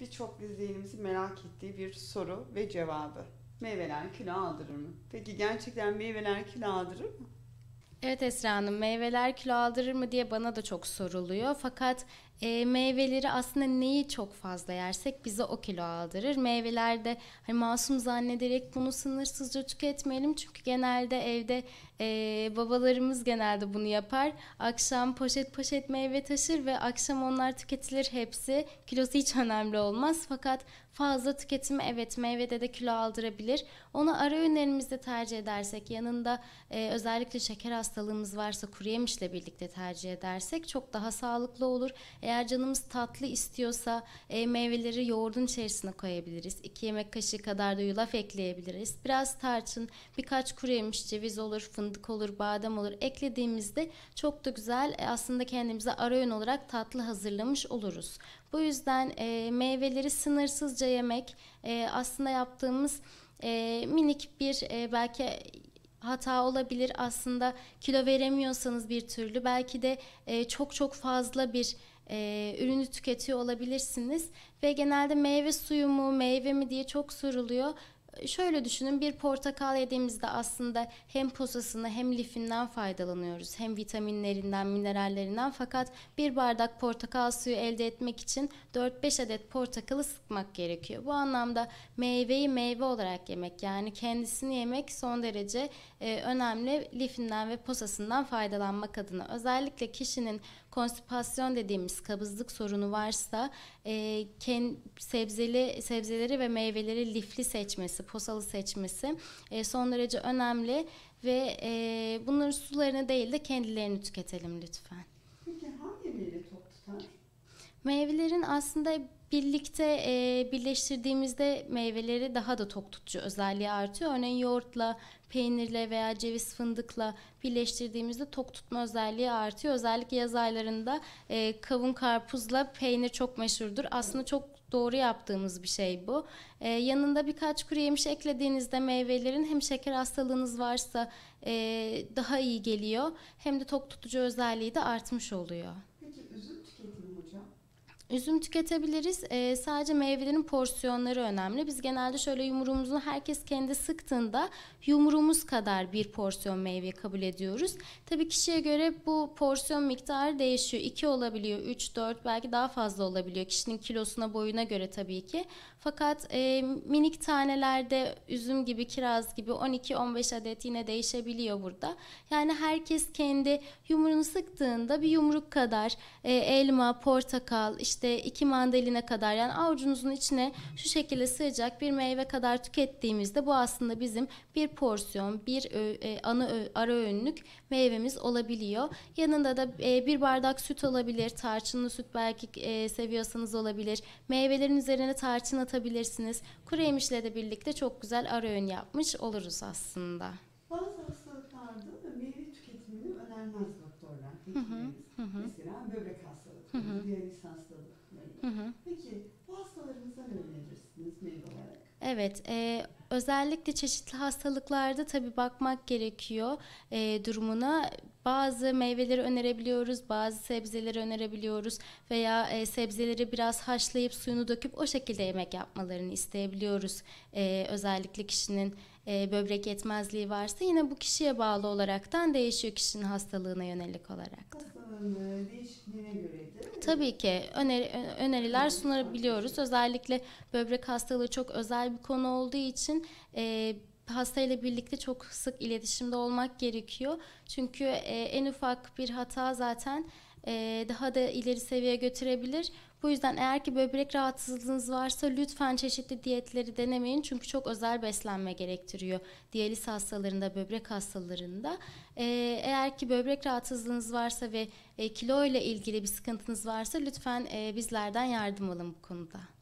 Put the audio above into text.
birçok izleyenimizin merak ettiği bir soru ve cevabı. Meyveler kilo aldırır mı? Peki gerçekten meyveler kilo aldırır mı? Evet Esra Hanım meyveler kilo aldırır mı diye bana da çok soruluyor. Fakat e, meyveleri aslında neyi çok fazla yersek bize o kilo aldırır. Meyvelerde hani masum zannederek bunu sınırsızca tüketmeyelim çünkü genelde evde e, babalarımız genelde bunu yapar. Akşam poşet poşet meyve taşır ve akşam onlar tüketilir hepsi. Kilosu hiç önemli olmaz fakat fazla tüketimi evet meyvede de kilo aldırabilir. Onu ara öğünlerimizde tercih edersek yanında e, özellikle şeker hastalığımız varsa kuru yemişle birlikte tercih edersek çok daha sağlıklı olur. E, eğer canımız tatlı istiyorsa e, meyveleri yoğurdun içerisine koyabiliriz. 2 yemek kaşığı kadar da yulaf ekleyebiliriz. Biraz tarçın, birkaç kuru yemiş ceviz olur, fındık olur, badem olur eklediğimizde çok da güzel e, aslında kendimize ara öğün olarak tatlı hazırlamış oluruz. Bu yüzden e, meyveleri sınırsızca yemek e, aslında yaptığımız e, minik bir e, belki hata olabilir. Aslında kilo veremiyorsanız bir türlü belki de e, çok çok fazla bir e, ürünü tüketiyor olabilirsiniz. Ve genelde meyve suyu mu, meyve mi diye çok soruluyor. E, şöyle düşünün bir portakal yediğimizde aslında hem posasını hem lifinden faydalanıyoruz. Hem vitaminlerinden, minerallerinden fakat bir bardak portakal suyu elde etmek için 4-5 adet portakalı sıkmak gerekiyor. Bu anlamda meyveyi meyve olarak yemek yani kendisini yemek son derece e, önemli lifinden ve posasından faydalanmak adına. Özellikle kişinin konstipasyon dediğimiz kabızlık sorunu varsa e, kend, sebzeli sebzeleri ve meyveleri lifli seçmesi, posalı seçmesi e, son derece önemli ve e, bunların sularını değil de kendilerini tüketelim lütfen. Meyvelerin aslında birlikte e, birleştirdiğimizde meyveleri daha da tok tutucu özelliği artıyor. Örneğin yoğurtla, peynirle veya ceviz fındıkla birleştirdiğimizde tok tutma özelliği artıyor. Özellikle yaz aylarında e, kavun karpuzla peynir çok meşhurdur. Aslında çok doğru yaptığımız bir şey bu. Ee, yanında birkaç kuru yemiş eklediğinizde meyvelerin hem şeker hastalığınız varsa e, daha iyi geliyor hem de tok tutucu özelliği de artmış oluyor. Üzüm tüketebiliriz. E, sadece meyvelerin porsiyonları önemli. Biz genelde şöyle yumruğumuzu herkes kendi sıktığında yumruğumuz kadar bir porsiyon meyve kabul ediyoruz. Tabii kişiye göre bu porsiyon miktarı değişiyor. 2 olabiliyor, 3, 4 belki daha fazla olabiliyor. Kişinin kilosuna boyuna göre tabii ki. Fakat e, minik tanelerde üzüm gibi, kiraz gibi 12-15 adet yine değişebiliyor burada. Yani herkes kendi yumruğunu sıktığında bir yumruk kadar e, elma, portakal, işte işte iki mandaline kadar yani avucunuzun içine şu şekilde sığacak bir meyve kadar tükettiğimizde bu aslında bizim bir porsiyon, bir e, ana ö, ara öğünlük meyvemiz olabiliyor. Yanında da e, bir bardak süt olabilir, tarçınlı süt belki e, seviyorsanız olabilir. Meyvelerin üzerine tarçın atabilirsiniz. Kuru yemişle de birlikte çok güzel ara öğün yapmış oluruz aslında. Bazı hastalıklarda meyve tüketimini önermez doktorlar. Hı hı mesela böbrek hastalığı, diyaliz hastalığı. Peki bu hastalarımıza ne önerirsiniz meyve olarak? Evet, e, özellikle çeşitli hastalıklarda tabii bakmak gerekiyor e, durumuna. Bazı meyveleri önerebiliyoruz, bazı sebzeleri önerebiliyoruz veya e, sebzeleri biraz haşlayıp suyunu döküp o şekilde yemek yapmalarını isteyebiliyoruz. E, özellikle kişinin e, böbrek yetmezliği varsa yine bu kişiye bağlı olaraktan değişiyor kişinin hastalığına yönelik olarak. Da. Tabii ki öneri, öneriler sunabiliyoruz. Özellikle böbrek hastalığı çok özel bir konu olduğu için e, hastayla birlikte çok sık iletişimde olmak gerekiyor. Çünkü e, en ufak bir hata zaten e, daha da ileri seviyeye götürebilir. Bu yüzden eğer ki böbrek rahatsızlığınız varsa lütfen çeşitli diyetleri denemeyin çünkü çok özel beslenme gerektiriyor. Diyaliz hastalarında, böbrek hastalarında. Ee, eğer ki böbrek rahatsızlığınız varsa ve e, kilo ile ilgili bir sıkıntınız varsa lütfen e, bizlerden yardım alın bu konuda.